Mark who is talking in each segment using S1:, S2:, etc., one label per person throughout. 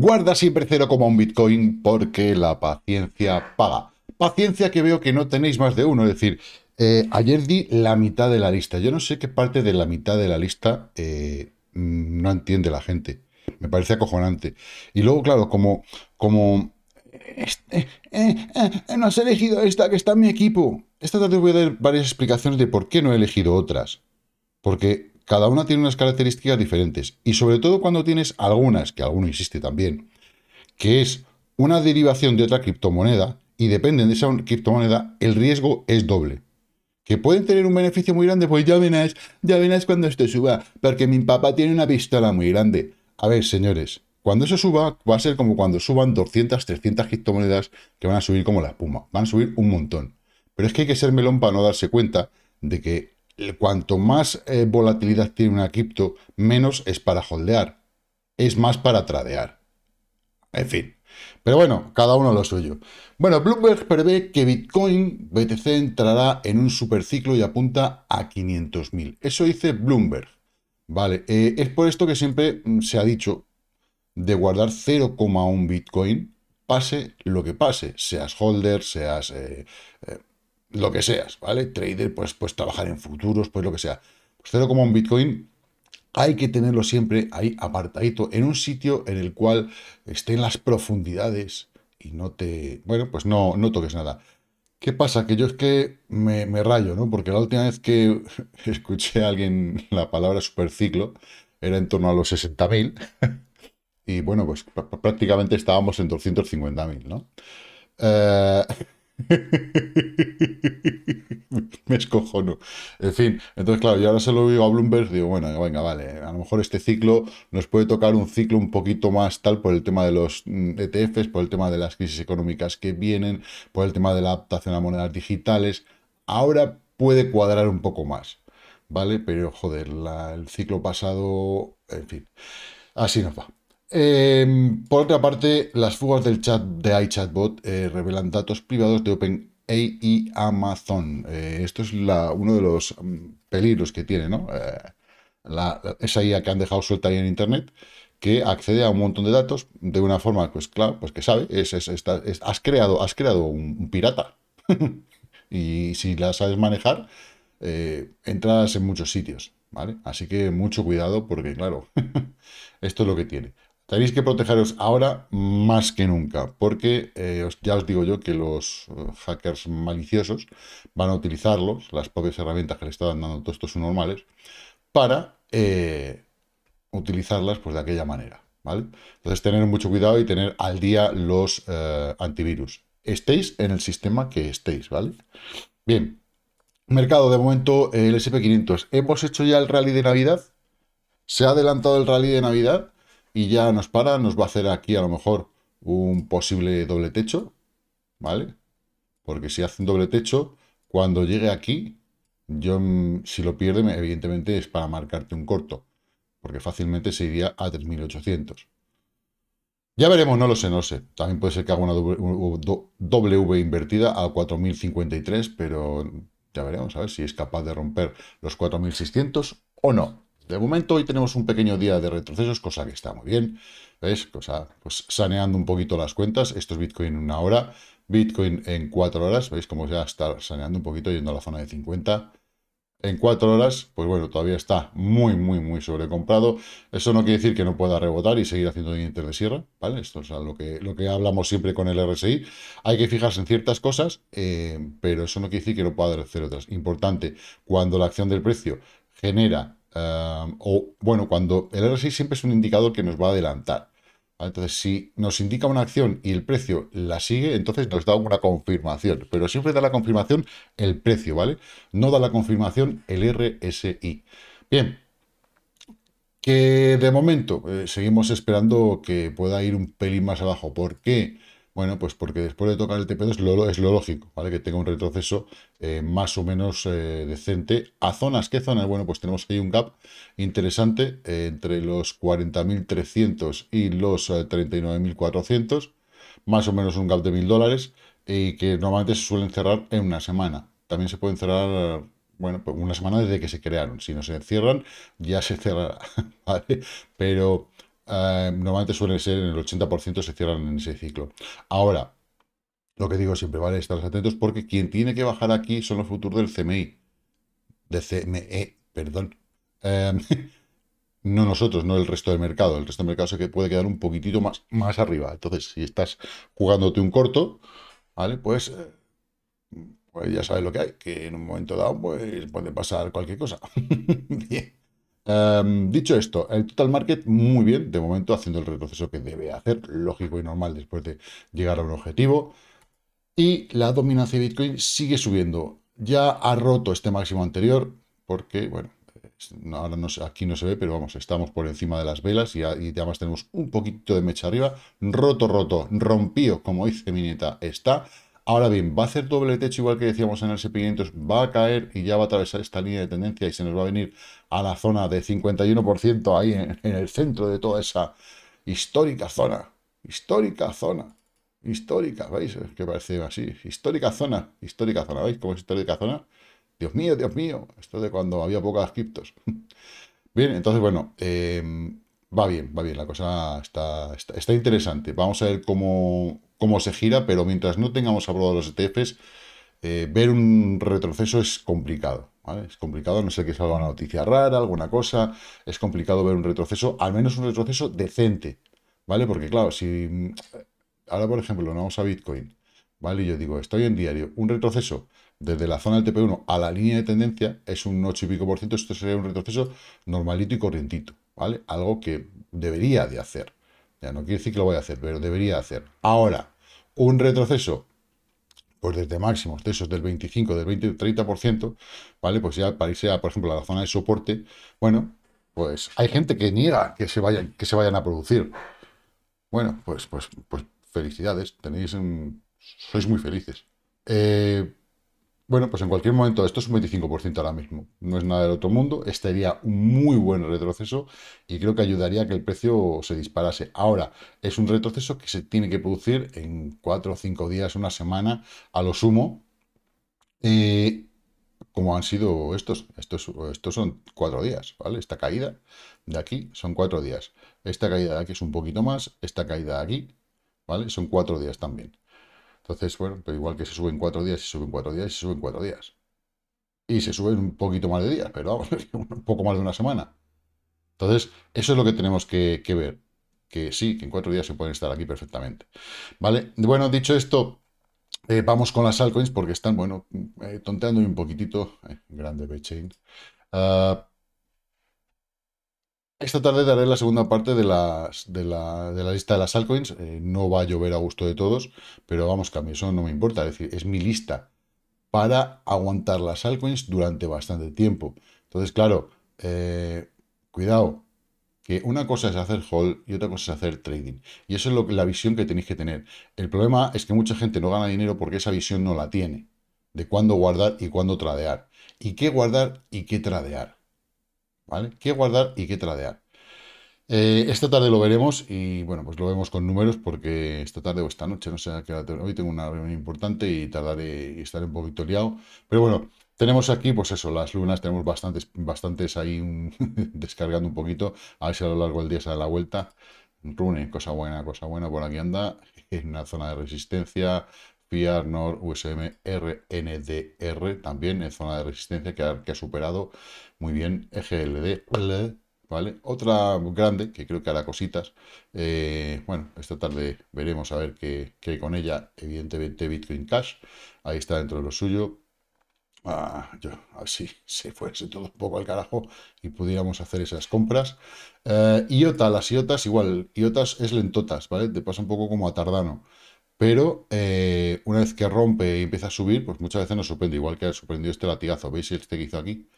S1: Guarda siempre cero como un Bitcoin porque la paciencia paga. Paciencia que veo que no tenéis más de uno. Es decir, eh, ayer di la mitad de la lista. Yo no sé qué parte de la mitad de la lista eh, mm, no entiende la gente. Me parece acojonante. Y luego, claro, como, como este, eh, no has elegido esta que está en mi equipo. Esta tarde voy a dar varias explicaciones de por qué no he elegido otras. Porque cada una tiene unas características diferentes y sobre todo cuando tienes algunas, que alguno insiste también, que es una derivación de otra criptomoneda y dependen de esa criptomoneda, el riesgo es doble. Que pueden tener un beneficio muy grande, pues ya venáis, ya verás cuando esto suba, porque mi papá tiene una pistola muy grande. A ver, señores, cuando eso suba, va a ser como cuando suban 200, 300 criptomonedas que van a subir como la espuma. Van a subir un montón. Pero es que hay que ser melón para no darse cuenta de que cuanto más eh, volatilidad tiene una cripto, menos es para holdear. Es más para tradear. En fin. Pero bueno, cada uno lo suyo. Bueno, Bloomberg prevé que Bitcoin BTC entrará en un superciclo y apunta a 500.000. Eso dice Bloomberg. Vale, eh, es por esto que siempre mm, se ha dicho de guardar 0,1 Bitcoin, pase lo que pase, seas holder, seas eh, lo que seas, ¿vale? Trader, pues, pues trabajar en futuros, pues lo que sea. Pero pues como un Bitcoin hay que tenerlo siempre ahí apartadito, en un sitio en el cual esté en las profundidades y no te... Bueno, pues no, no toques nada. ¿Qué pasa? Que yo es que me, me rayo, ¿no? Porque la última vez que escuché a alguien la palabra superciclo era en torno a los 60.000 y bueno, pues prácticamente estábamos en 250.000, ¿no? Eh... me escojono. En fin, entonces, claro, yo ahora se lo digo a Bloomberg, digo, bueno, venga, vale, a lo mejor este ciclo nos puede tocar un ciclo un poquito más tal por el tema de los mm, ETFs, por el tema de las crisis económicas que vienen, por el tema de la adaptación a monedas digitales. Ahora puede cuadrar un poco más, ¿vale? Pero, joder, el ciclo pasado, en fin, así nos va. Em, por otra parte, las fugas del chat de iChatbot eh, revelan datos privados de OpenAI y Amazon. Eh, esto es uno de los mm, peligros que tiene, ¿no? Eh, esa IA que han dejado suelta ahí en Internet, que accede a un montón de datos de una forma, pues claro, pues que sabe, has, creado, has creado un, pirata. y si la sabes manejar, entras en muchos sitios, ¿vale? Así que mucho cuidado porque, claro, esto es lo que tiene. Tenéis que protegeros ahora más que nunca, porque eh, ya os digo yo que los eh, hackers maliciosos van a utilizarlos, las propias herramientas que les están dando todos estos normales, para eh, utilizarlas pues, de aquella manera. ¿vale? Entonces, tener mucho cuidado y tener al día los antivirus. Estéis en el sistema que estéis, ¿vale? Bien. Mercado, de momento, el SP500. Hemos hecho ya el rally de Navidad. Se ha adelantado el rally de Navidad y ya nos para, nos va a hacer aquí a lo mejor un posible doble techo, ¿vale? Porque si hace un doble techo, cuando llegue aquí, yo mm, si lo pierde, evidentemente es para marcarte un corto, porque fácilmente se iría a 3800. Ya veremos, no lo sé, no lo sé. También puede ser que haga una W invertida a 4053, pero ya veremos, a ver si es capaz de romper los 4600 o no. De momento hoy tenemos un pequeño día de retrocesos, cosa que está muy bien. ¿Ves? Cosa, pues saneando un poquito las cuentas. Esto es Bitcoin en una hora. Bitcoin en cuatro horas. ¿Veis cómo ya está saneando un poquito yendo a la zona de 50? en cuatro horas, pues bueno, todavía está muy, muy, muy sobrecomprado. Eso no quiere decir que no pueda rebotar y seguir haciendo dientes de sierra, ¿vale? Esto es lo que, lo que hablamos siempre con el RSI. Hay que fijarse en ciertas cosas, eh, pero eso no quiere decir que no pueda hacer otras. Importante, cuando la acción del precio genera o bueno, cuando el RSI siempre es un indicador que nos va a adelantar. Entonces, si nos indica una acción y el precio la sigue, entonces nos da una confirmación. Pero siempre da la confirmación el precio, ¿vale? No da la confirmación el RSI. Bien, que de momento eh, seguimos esperando que pueda ir un pelín más abajo. ¿Por qué? Bueno, pues porque después de tocar el tp es lo, lógico, ¿vale? Que tenga un retroceso eh, más o menos eh, decente. ¿A zonas? ¿Qué zonas? Bueno, pues tenemos ahí un gap interesante eh, entre los 40.300 y los 39.400. Más o menos un gap de 1.000 dólares y que normalmente se suelen cerrar en una semana. También se pueden cerrar bueno, pues una semana desde que se crearon. Si no se cierran, ya se cerrará, ¿vale? Pero eh, normalmente suele ser en el 80% se cierran en ese ciclo. Ahora, lo que digo siempre, ¿vale? Estar atentos porque quien tiene que bajar aquí son los futuros del CMI. De CME, perdón. Em, no nosotros, no el resto del mercado. El resto del mercado se que puede quedar un poquitito más, más arriba. Entonces, si estás jugándote un corto, ¿vale? Pues, eh, pues ya sabes lo que hay, que en un momento dado pues, puede pasar cualquier cosa. Bien. Em, dicho esto, el total market muy bien, de momento haciendo el retroceso que debe hacer, lógico y normal después de llegar a un objetivo. Y la dominancia de Bitcoin sigue subiendo. Ya ha roto este máximo anterior, porque, bueno, ahora no, aquí no se ve, pero vamos, estamos por encima de las velas y, y además tenemos un poquito de mecha arriba. Roto, roto, rompido, como dice mi nieta, está. Ahora bien, ¿va a hacer doble techo igual que decíamos en el S500? ¿Va a caer y ya va a atravesar esta línea de tendencia y se nos va a venir a la zona de 51% ahí en, el centro de toda esa histórica zona? Histórica zona. Histórica, ¿veis? que parece así. Histórica zona. Histórica zona. ¿Veis cómo es histórica zona? Dios mío, Dios mío. Esto de cuando había pocas criptos. bien, entonces, bueno, eh, va bien, va bien. La cosa está, está interesante. Vamos a ver cómo, cómo se gira, pero mientras no tengamos aprobado los ETFs, eh, ver un retroceso es complicado. ¿vale? Es complicado, no sé que salga una noticia rara, alguna cosa. Es complicado ver un retroceso, al menos un retroceso decente. ¿Vale? Porque, claro, si mm, ahora, por ejemplo, no vamos a Bitcoin, ¿vale? yo digo, estoy en diario, un retroceso desde la zona del TP1 a la línea de tendencia es un 8 y pico por ciento. Esto sería un retroceso normalito y corrientito, ¿vale? Algo que debería de hacer. Ya no quiere decir que lo voy a hacer, pero debería hacer. Ahora, un retroceso, pues desde máximos de esos del 25, del 20, 30%, ¿vale? Pues ya para irse a, por ejemplo, a la zona de soporte, bueno, pues hay gente que niega que se vayan, que se vayan a producir. Bueno, pues, pues, pues felicidades, tenéis un... sois muy felices. Eh, bueno, pues en cualquier momento, esto es un 25% ahora mismo, no es nada del otro mundo, estaría un muy buen retroceso y creo que ayudaría a que el precio se disparase. Ahora, es un retroceso que se tiene que producir en 4 o 5 días, una semana, a lo sumo, eh, como han sido estos, estos, estos son cuatro días, ¿vale? Esta caída de aquí son cuatro días, esta caída de aquí es un poquito más, esta caída de aquí, ¿vale? Son cuatro días también. Entonces, bueno, pues igual que se suben cuatro días, se suben cuatro días, se suben cuatro días. Y se suben un poquito más de días, pero un poco más de una semana. Entonces, eso es lo que tenemos que, ver. Que sí, que en cuatro días se pueden estar aquí perfectamente. ¿Vale? Bueno, dicho esto, eh, vamos con las altcoins porque están, bueno, eh, tonteando un poquitito. Eh, grande Baychain. Ah, esta tarde daré la segunda parte de, de, la, lista de las altcoins. Eh, no va a llover a gusto de todos, pero vamos, que a mí eso no me importa. Es decir, es mi lista para aguantar las altcoins durante bastante tiempo. Entonces, claro, eh, cuidado, que una cosa es hacer hold y otra cosa es hacer trading. Y eso es lo, la visión que tenéis que tener. El problema es que mucha gente no gana dinero porque esa visión no la tiene. De cuándo guardar y cuándo tradear. ¿Y qué guardar y qué tradear? ¿vale? Qué guardar y qué tradear. Eh, esta tarde lo veremos y bueno, pues lo vemos con números porque esta tarde o esta noche, no sé a qué hoy tengo una reunión importante y tardaré y estaré un poquito liado. Pero bueno, tenemos aquí, pues eso, las lunas, tenemos bastantes, bastantes ahí descargando un poquito, a ver si a lo largo del día se da la vuelta. Rune, cosa buena, cosa buena, por aquí anda, en una zona de resistencia, PR, NOR USM también en zona de resistencia que ha, superado muy bien EGLD. ¿Vale? Otra grande que creo que hará cositas. Eh, bueno, esta tarde veremos a ver qué, con ella. Evidentemente, Bitcoin Cash. Ahí está dentro de lo suyo. Ah, yo, a si se fuese todo un poco al carajo y pudiéramos hacer esas compras. Eh, IOTA, las IOTAs, igual, IOTAs es lentotas, ¿vale? Te pasa un poco como a Tardano. Pero eh, una vez que rompe y empieza a subir, pues muchas veces nos sorprende, igual que ha sorprendido este latigazo, ¿veis este que hizo aquí?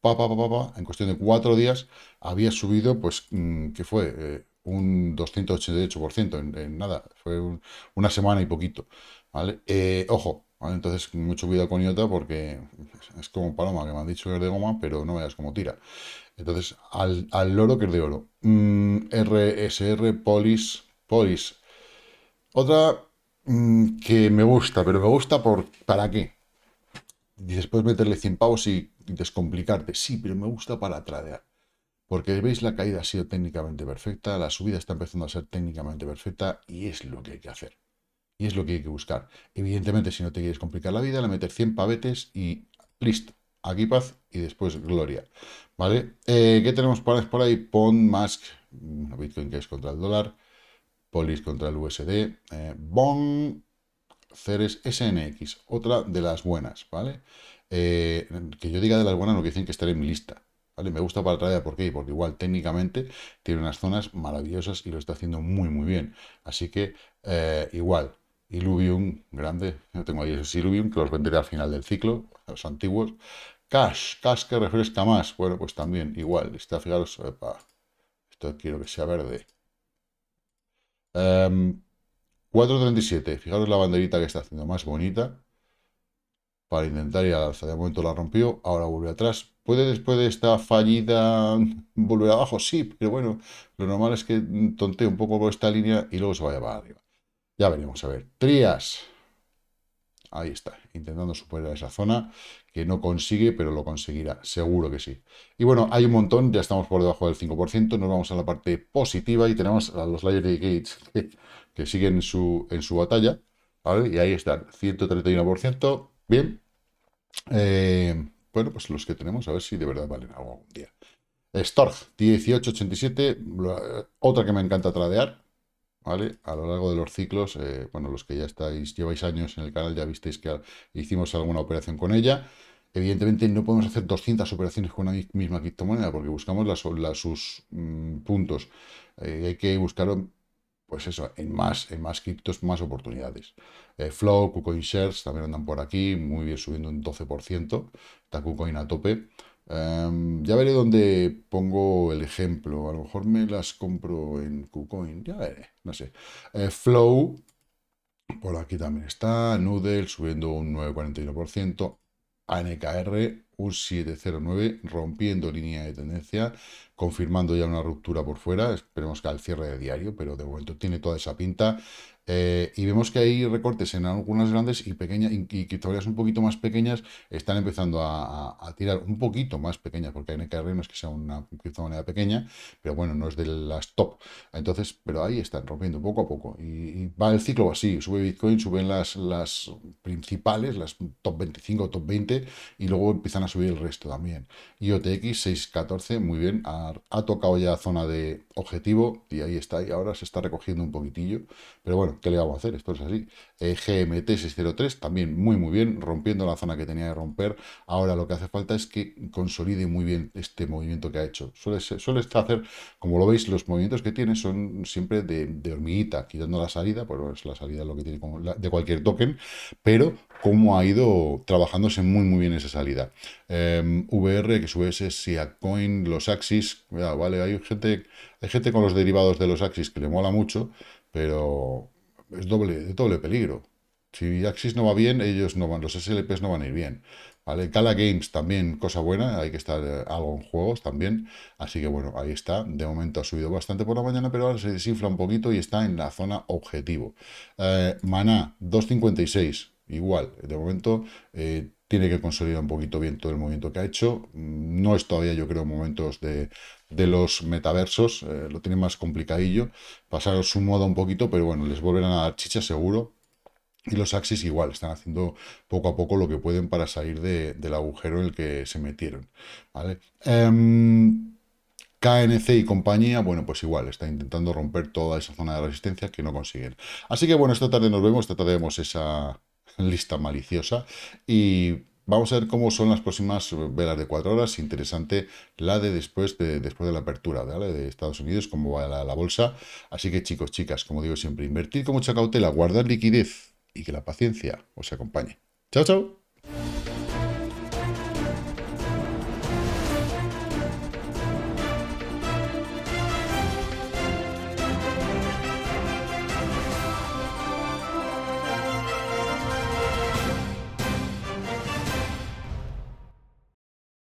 S1: Pa, pa, pa, en cuestión de cuatro días había subido, pues, mm, ¿qué fue? Eh, un 288% en, nada, fue una semana y poquito, ¿vale? Eh, ojo, Entonces, mucho cuidado con Iota porque es como paloma, que me han dicho que es de goma, pero no veas cómo tira. Entonces, al, loro que es de oro. RSR, mm, Polis, Polis. Otra Mm, que me gusta, pero me gusta por ¿para qué? Y después meterle 100 pavos y, descomplicarte. Sí, pero me gusta para tradear. Porque veis, la caída ha sido técnicamente perfecta, la subida está empezando a ser técnicamente perfecta y es lo que hay que hacer. Y es lo que hay que buscar. Evidentemente, si no te quieres complicar la vida, le meter 100 pavetes y listo. Aquí paz y después gloria. ¿Vale? Eh, ¿Qué tenemos por ahí? Pon Mask, mm, Bitcoin que es contra el dólar. Polis contra el USD, eh, Bon, Ceres SNX, otra de las buenas, ¿vale? Eh, que yo diga de las buenas no quieren que estaré en mi lista, ¿vale? Me gusta para traer, ¿por qué? Porque igual técnicamente tiene unas zonas maravillosas y lo está haciendo muy, muy bien. Así que, eh, igual, Illuvium, grande, no tengo ahí esos Illuvium, que los venderé al final del ciclo, los antiguos. Cash, Cash que refresca más, bueno, pues también, igual, está, fijaros, epa, esto quiero que sea verde. 4.37, em, fijaros la banderita que está haciendo más bonita para intentar ir al alza. De momento la rompió, ahora vuelve atrás. ¿Puede después de esta fallida volver abajo? Sí, pero bueno, lo normal es que tontee un poco por esta línea y luego se vaya para arriba. Ya veremos, a ver. Trías. Ahí está, intentando superar esa zona, que no consigue, pero lo conseguirá, seguro que sí. Y bueno, hay un montón, ya estamos por debajo del 5%, nos vamos a la parte positiva y tenemos a los de Gates que, siguen en su, en su batalla, ¿vale? Y ahí están, 131%, bien. Eh, bueno, pues los que tenemos, a ver si de verdad valen algo algún día. Storch, 1887, eh, otra que me encanta tradear, a lo largo de los ciclos, eh, bueno, los que ya estáis, lleváis años en el canal, ya visteis que hicimos alguna operación con ella. Evidentemente no podemos hacer 200 operaciones con una misma criptomoneda porque buscamos las, sus mm, puntos. Eh, hay que buscar, pues eso, en más, en más criptos, más oportunidades. Eh, Flow, KuCoin Shares también andan por aquí, muy bien, subiendo un 12%. Está KuCoin a tope. Em, ya veré dónde pongo el ejemplo. A lo mejor me las compro en KuCoin. Ya veré, no sé. Eh, Flow, por aquí también está. Noodle subiendo un 9,41%. ANKR, un 7,09, rompiendo línea de tendencia confirmando ya una ruptura por fuera, esperemos que al cierre de diario, pero de momento tiene toda esa pinta. Eh, y vemos que hay recortes en algunas grandes y pequeñas y, criptomonedas un poquito más pequeñas están empezando a, tirar un poquito más pequeñas porque en que no es que sea una criptomoneda pequeña pero bueno no es de las top entonces pero ahí están rompiendo poco a poco y, va el ciclo así sube bitcoin suben las las principales las top 25 top 20 y luego empiezan a subir el resto también IOTX 614 muy bien a ha tocado ya zona de objetivo y ahí está, y ahora se está recogiendo un poquitillo, pero bueno, ¿qué le vamos a hacer? Esto es así. Eh, GMT 603 también muy muy bien, rompiendo la zona que tenía que romper, ahora lo que hace falta es que consolide muy bien este movimiento que ha hecho. Suele, estar hacer, como lo veis, los movimientos que tiene son siempre de, hormiguita, quitando la salida, pues es la salida lo que tiene como de cualquier token, pero como ha ido trabajándose muy muy bien esa salida. Em, VR que sube ese Coin, los Axis, ¿vale? Hay gente, hay gente con los derivados de los axis que le mola mucho, pero es doble, doble peligro. Si Axis no va bien, ellos no van, los SLPs no van a ir bien. ¿Vale? Cala Games también, cosa buena, hay que estar eh, algo en juegos también. Así que bueno, ahí está. De momento ha subido bastante por la mañana, pero ahora se desinfla un poquito y está en la zona objetivo. Eh, Maná, 2.56, igual. De momento eh, tiene que consolidar un poquito bien todo el movimiento que ha hecho. Mm, no es todavía, yo creo, momentos de, los metaversos, eh, lo tiene más complicadillo. Pasaron su moda un poquito, pero bueno, les volverán a dar chicha seguro. Y los Axis igual, están haciendo poco a poco lo que pueden para salir del agujero en el que se metieron. ¿vale? Em, KNC y compañía, bueno, pues igual, está intentando romper toda esa zona de resistencia que no consiguen. Así que bueno, esta tarde nos vemos, trataremos esa, lista maliciosa. Y vamos a ver cómo son las próximas velas de cuatro horas. Interesante la de después de, después de la apertura de Estados Unidos, cómo va la, la bolsa. Así que chicos, chicas, como digo siempre, invertir con mucha cautela, guardar liquidez y que la paciencia os acompañe. Chao, chao.